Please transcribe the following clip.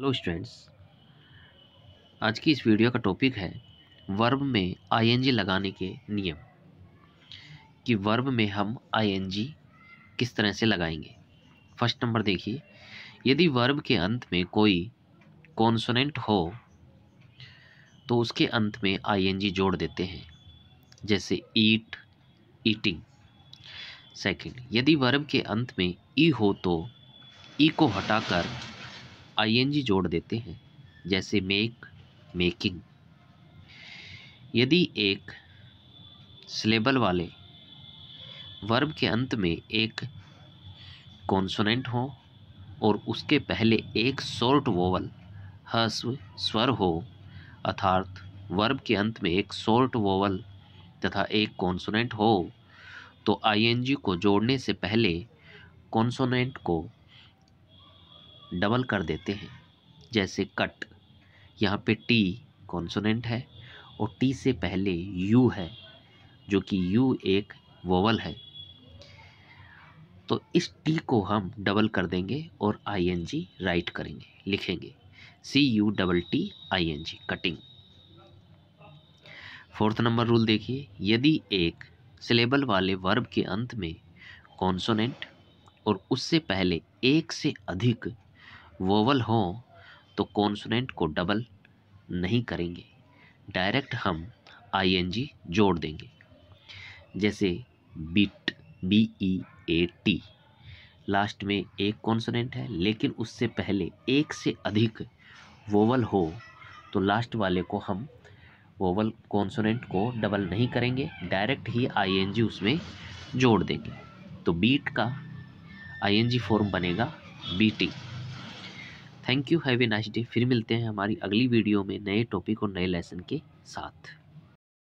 hello students आज की इस वीडियो का टॉपिक है वर्ब में आईएनजी लगाने के नियम कि वर्ब में हम आईएनजी किस तरह से लगाएंगे फर्स्ट नंबर देखिए यदि वर्ब के अंत में कोई कॉन्सोनेंट हो तो उसके अंत में आईएनजी जोड़ देते हैं जैसे ईट ईटिंग सेकंड यदि वर्ब के अंत में ई e हो तो ई e को हटाकर आईएनजी जोड़ देते हैं जैसे मेक मेकिंग यदि एक सिलेबल वाले वर्ब के अंत में एक कॉन्सोनेंट हो और उसके पहले एक शॉर्ट वोवल हस्व स्वर हो अर्थात वर्ब के अंत में एक शॉर्ट वोवल तथा एक कॉन्सोनेंट हो तो आईएनजी को जोड़ने से पहले कॉन्सोनेंट को डबल कर देते हैं जैसे कट यहाँ पे टी कॉन्सोनेंट है और टी से पहले यू है जो कि यू एक वोवल है तो इस टी को हम डबल कर देंगे और आईएनजी राइट करेंगे लिखेंगे C U double T ING cutting fourth number rule देखिए यदि एक सिलेबल वाले वर्ब के अंत में कॉन्सोनेंट और उससे पहले एक से अधिक वोवल हो तो कॉन्सोनेंट को डबल नहीं करेंगे डायरेक्ट हम आईएनजी जोड़ देंगे जैसे beat B E A T last में एक कॉन्सोनेंट है लेकिन उससे पहले एक से अधिक वोवल हो तो लास्ट वाले को हम वोवल कॉन्सोनेंट को डबल नहीं करेंगे डायरेक्ट ही आईएनजी उसमें जोड़ देंगे तो बीट का आईएनजी फॉर्म बनेगा बीटी thank you have a nice day फिर मिलते हैं हमारी अगली वीडियो में नए टॉपिक और नए लेसन के साथ